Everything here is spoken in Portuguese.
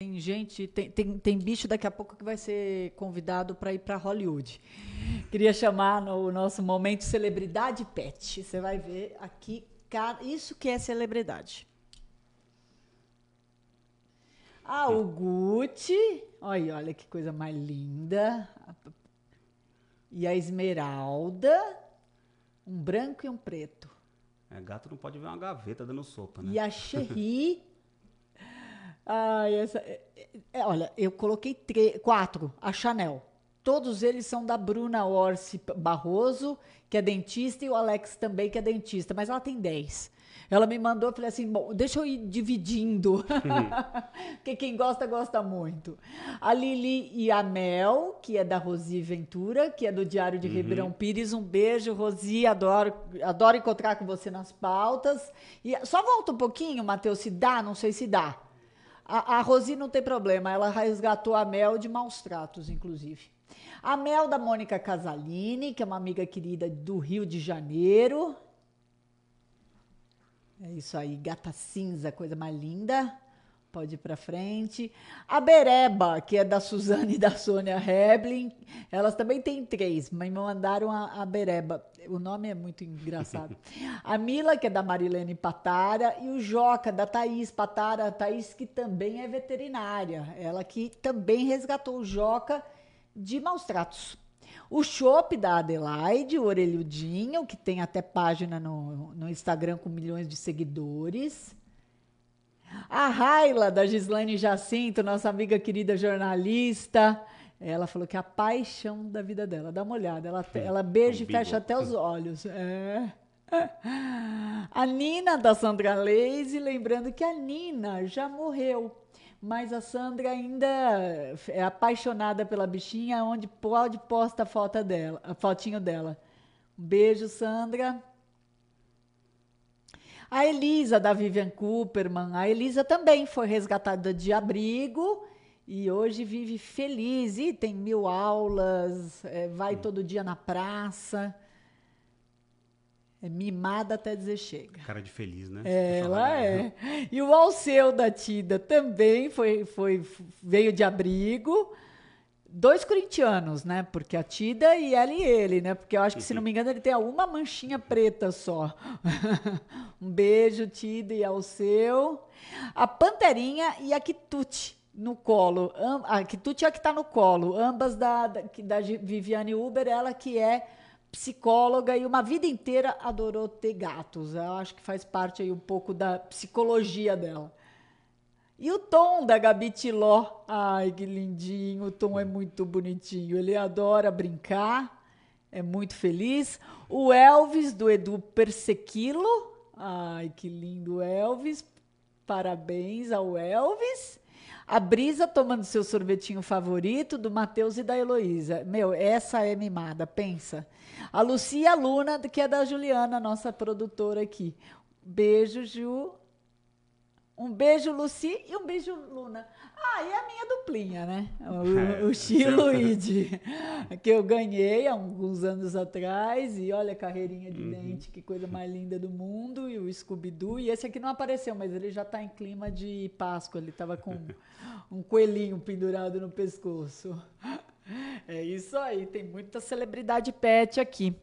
Tem gente, tem, tem, tem bicho daqui a pouco que vai ser convidado para ir para Hollywood. Queria chamar no nosso momento celebridade pet. Você vai ver aqui isso que é celebridade. Ah, o Gucci. Olha, olha que coisa mais linda. E a esmeralda. Um branco e um preto. É, gato não pode ver uma gaveta dando sopa, né? E a Xerri Ai, essa, é, é, é, olha, eu coloquei tre... quatro, a Chanel. Todos eles são da Bruna Orsi Barroso, que é dentista, e o Alex também, que é dentista, mas ela tem dez. Ela me mandou, eu falei assim, bom, deixa eu ir dividindo, porque quem gosta, gosta muito. A Lili e a Mel, que é da Rosi Ventura, que é do Diário de uhum. Ribeirão Pires, um beijo, Rosi, adoro, adoro encontrar com você nas pautas. E só volta um pouquinho, Matheus, se dá, não sei se dá. A, a Rosi não tem problema, ela resgatou a Mel de maus tratos, inclusive. A Mel da Mônica Casalini, que é uma amiga querida do Rio de Janeiro. É isso aí, gata cinza, coisa mais linda. Pode ir para frente. A Bereba, que é da Suzane e da Sônia Heblin. Elas também têm três, mas me mandaram a, a Bereba. O nome é muito engraçado. a Mila, que é da Marilene Patara. E o Joca, da Thaís Patara. Thaís, que também é veterinária. Ela que também resgatou o Joca de maus tratos. O chopp da Adelaide, o Orelhudinho, que tem até página no, no Instagram com milhões de seguidores. A Raila, da Gislaine Jacinto, nossa amiga querida jornalista. Ela falou que é a paixão da vida dela. Dá uma olhada. Ela, é, ela beija é um e fecha até os olhos. É. A Nina da Sandra Leise, lembrando que a Nina já morreu, mas a Sandra ainda é apaixonada pela bichinha, onde pode posta a foto dela, a fotinho dela. beijo, Sandra. A Elisa, da Vivian Cooperman, a Elisa também foi resgatada de abrigo e hoje vive feliz e tem mil aulas, é, vai hum. todo dia na praça. É mimada até dizer chega. Cara de feliz, né? É, ela né? é. E o Alceu da Tida também foi, foi, veio de abrigo. Dois corintianos, né? Porque a Tida e ela e ele, né? Porque eu acho que, se não uhum. me engano, ele tem uma manchinha preta só. Um beijo, Tida, e ao seu. A Panterinha e a Quitute no colo. A Quitute é a que está no colo. Ambas da, da, da Viviane Uber, ela que é psicóloga e uma vida inteira adorou ter gatos. Eu acho que faz parte aí um pouco da psicologia dela. E o Tom da Gabi Tiló. Ai, que lindinho. O Tom é muito bonitinho. Ele adora brincar. É muito feliz. O Elvis do Edu Persequilo. Ai, que lindo, Elvis. Parabéns ao Elvis. A Brisa tomando seu sorvetinho favorito do Matheus e da Heloísa. Meu, essa é mimada, pensa. A Lucia Luna, que é da Juliana, nossa produtora aqui. Beijo, Ju. Um beijo, Luci, e um beijo, Luna. Ah, e a minha duplinha, né? O, é, que eu ganhei há alguns anos atrás. E olha a carreirinha de uhum. dente, que coisa mais linda do mundo. E o Scooby-Doo. E esse aqui não apareceu, mas ele já está em clima de Páscoa. Ele estava com um coelhinho pendurado no pescoço. É isso aí, tem muita celebridade pet aqui.